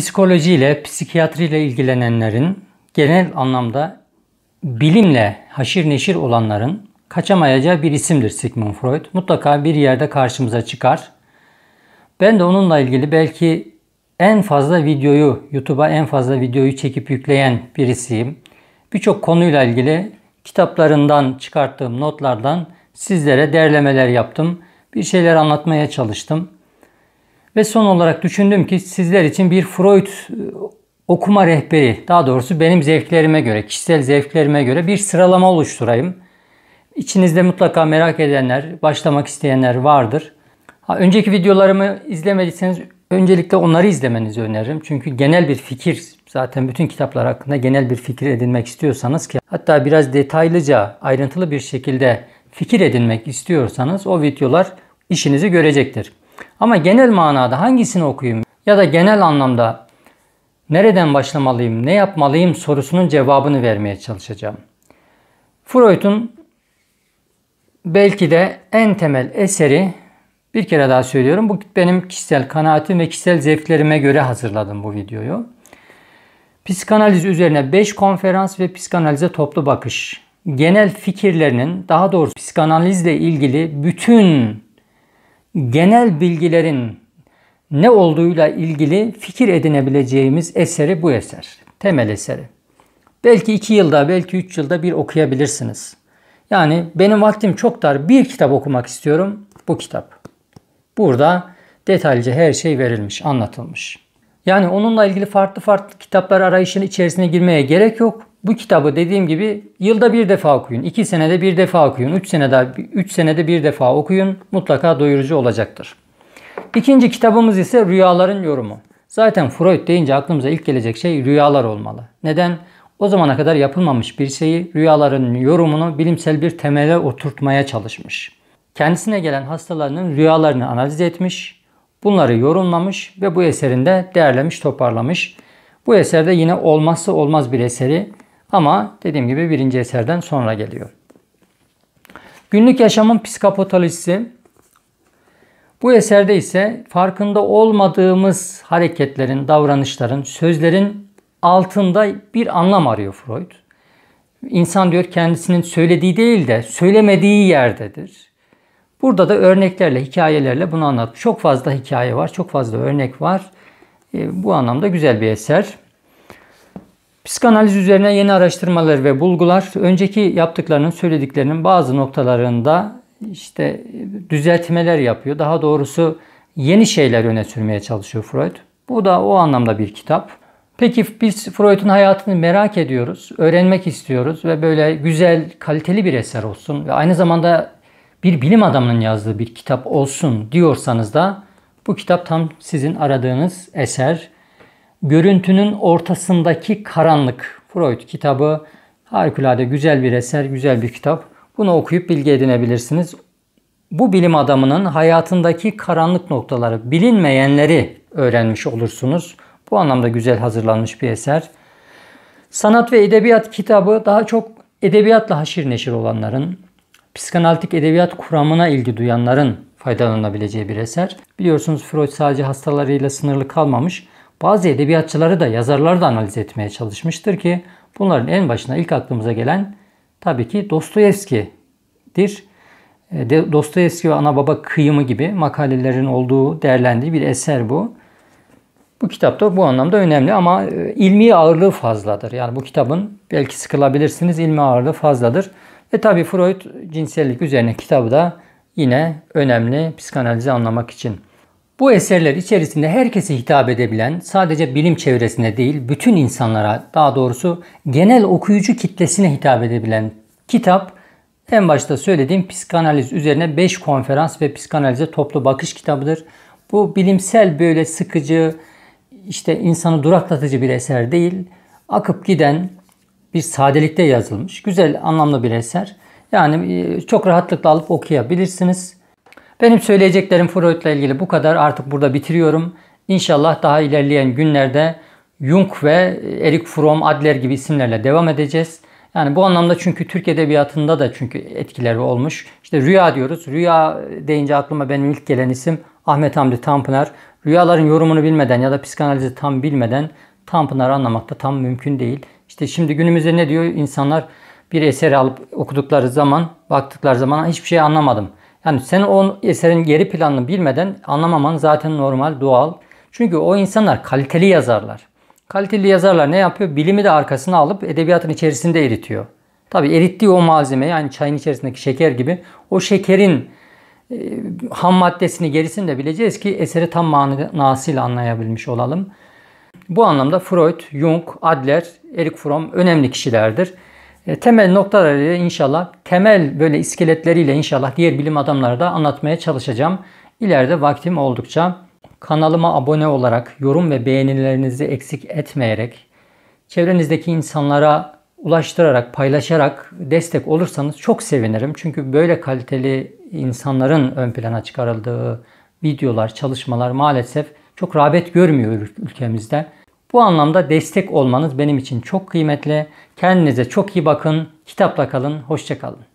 psikolojiyle, psikiyatriyle ilgilenenlerin genel anlamda bilimle haşir neşir olanların kaçamayacağı bir isimdir Sigmund Freud. Mutlaka bir yerde karşımıza çıkar. Ben de onunla ilgili belki en fazla videoyu, YouTube'a en fazla videoyu çekip yükleyen birisiyim. Birçok konuyla ilgili kitaplarından çıkarttığım notlardan sizlere derlemeler yaptım. Bir şeyler anlatmaya çalıştım. Ve son olarak düşündüm ki sizler için bir Freud e, okuma rehberi, daha doğrusu benim zevklerime göre, kişisel zevklerime göre bir sıralama oluşturayım. İçinizde mutlaka merak edenler, başlamak isteyenler vardır. Ha, önceki videolarımı izlemediyseniz öncelikle onları izlemenizi öneririm. Çünkü genel bir fikir, zaten bütün kitaplar hakkında genel bir fikir edinmek istiyorsanız ki hatta biraz detaylıca, ayrıntılı bir şekilde fikir edinmek istiyorsanız o videolar işinizi görecektir. Ama genel manada hangisini okuyayım ya da genel anlamda nereden başlamalıyım, ne yapmalıyım sorusunun cevabını vermeye çalışacağım. Freud'un belki de en temel eseri bir kere daha söylüyorum. Bu benim kişisel kanaatim ve kişisel zevklerime göre hazırladım bu videoyu. Psikanaliz üzerine 5 konferans ve psikanalize toplu bakış. Genel fikirlerinin daha doğrusu psikanalizle ilgili bütün genel bilgilerin ne olduğuyla ilgili fikir edinebileceğimiz eseri bu eser. Temel eseri. Belki iki yılda, belki üç yılda bir okuyabilirsiniz. Yani benim vaktim çok dar. Bir kitap okumak istiyorum. Bu kitap. Burada detaylıca her şey verilmiş, anlatılmış. Yani onunla ilgili farklı farklı kitaplar arayışının içerisine girmeye gerek yok. Bu kitabı dediğim gibi yılda bir defa okuyun, iki senede bir defa okuyun, üç senede, üç senede bir defa okuyun. Mutlaka doyurucu olacaktır. İkinci kitabımız ise Rüyaların Yorumu. Zaten Freud deyince aklımıza ilk gelecek şey rüyalar olmalı. Neden? O zamana kadar yapılmamış bir şeyi rüyaların yorumunu bilimsel bir temele oturtmaya çalışmış. Kendisine gelen hastalarının rüyalarını analiz etmiş, bunları yorumlamış ve bu eserinde değerlemiş, toparlamış. Bu eserde yine olmazsa olmaz bir eseri ama dediğim gibi birinci eserden sonra geliyor. Günlük yaşamın psikopatolojisi. Bu eserde ise farkında olmadığımız hareketlerin, davranışların, sözlerin altında bir anlam arıyor Freud. İnsan diyor kendisinin söylediği değil de söylemediği yerdedir. Burada da örneklerle, hikayelerle bunu anlat. Çok fazla hikaye var, çok fazla örnek var. Ee, bu anlamda güzel bir eser. Psikanaliz üzerine yeni araştırmalar ve bulgular önceki yaptıklarının söylediklerinin bazı noktalarında işte e, düzeltmeler yapıyor. Daha doğrusu yeni şeyler öne sürmeye çalışıyor Freud. Bu da o anlamda bir kitap. Peki biz Freud'un hayatını merak ediyoruz, öğrenmek istiyoruz ve böyle güzel, kaliteli bir eser olsun ve aynı zamanda bir bilim adamının yazdığı bir kitap olsun diyorsanız da bu kitap tam sizin aradığınız eser. Görüntünün ortasındaki karanlık. Freud kitabı harikulade güzel bir eser, güzel bir kitap. Bunu okuyup bilgi edinebilirsiniz. Bu bilim adamının hayatındaki karanlık noktaları, bilinmeyenleri öğrenmiş olursunuz. Bu anlamda güzel hazırlanmış bir eser. Sanat ve edebiyat kitabı daha çok edebiyatla haşir neşir olanların, psikanalitik edebiyat kuramına ilgi duyanların faydalanabileceği bir eser. Biliyorsunuz Freud sadece hastalarıyla sınırlı kalmamış. Bazı edebiyatçıları da yazarları da analiz etmeye çalışmıştır ki bunların en başına ilk aklımıza gelen tabii ki Dostoyevski'dir. E, Dostoyevski ve Ana Baba Kıyımı gibi makalelerin olduğu, değerlendiği bir eser bu. Bu kitap da bu anlamda önemli ama e, ilmi ağırlığı fazladır. Yani bu kitabın belki sıkılabilirsiniz ilmi ağırlığı fazladır. Ve tabii Freud cinsellik üzerine kitabı da yine önemli psikanalizi anlamak için. Bu eserler içerisinde herkese hitap edebilen, sadece bilim çevresine değil, bütün insanlara, daha doğrusu genel okuyucu kitlesine hitap edebilen kitap en başta söylediğim psikanaliz üzerine 5 konferans ve psikanalize toplu bakış kitabıdır. Bu bilimsel böyle sıkıcı, işte insanı duraklatıcı bir eser değil. Akıp giden bir sadelikte yazılmış. Güzel, anlamlı bir eser. Yani e, çok rahatlıkla alıp okuyabilirsiniz. Benim söyleyeceklerim Freud'la ilgili bu kadar. Artık burada bitiriyorum. İnşallah daha ilerleyen günlerde Jung ve Erik Fromm, Adler gibi isimlerle devam edeceğiz. Yani bu anlamda çünkü Türk edebiyatında da çünkü etkileri olmuş. İşte rüya diyoruz. Rüya deyince aklıma benim ilk gelen isim Ahmet Hamdi Tanpınar. Rüyaların yorumunu bilmeden ya da psikanalizi tam bilmeden Tanpınar'ı anlamak da tam mümkün değil. İşte şimdi günümüzde ne diyor insanlar bir eser alıp okudukları zaman, baktıkları zaman hiçbir şey anlamadım. Yani sen o eserin geri planını bilmeden anlamaman zaten normal, doğal. Çünkü o insanlar kaliteli yazarlar. Kaliteli yazarlar ne yapıyor? Bilimi de arkasına alıp edebiyatın içerisinde eritiyor. Tabi erittiği o malzeme yani çayın içerisindeki şeker gibi o şekerin e, ham maddesini gerisinde bileceğiz ki eseri tam manasıyla anlayabilmiş olalım. Bu anlamda Freud, Jung, Adler, Erik Fromm önemli kişilerdir. E, temel noktaları inşallah temel böyle iskeletleriyle inşallah diğer bilim adamları da anlatmaya çalışacağım. İleride vaktim oldukça kanalıma abone olarak yorum ve beğenilerinizi eksik etmeyerek çevrenizdeki insanlara ulaştırarak, paylaşarak destek olursanız çok sevinirim. Çünkü böyle kaliteli insanların ön plana çıkarıldığı videolar, çalışmalar maalesef çok rağbet görmüyor ülkemizde. Bu anlamda destek olmanız benim için çok kıymetli. Kendinize çok iyi bakın. Kitapla kalın. Hoşçakalın.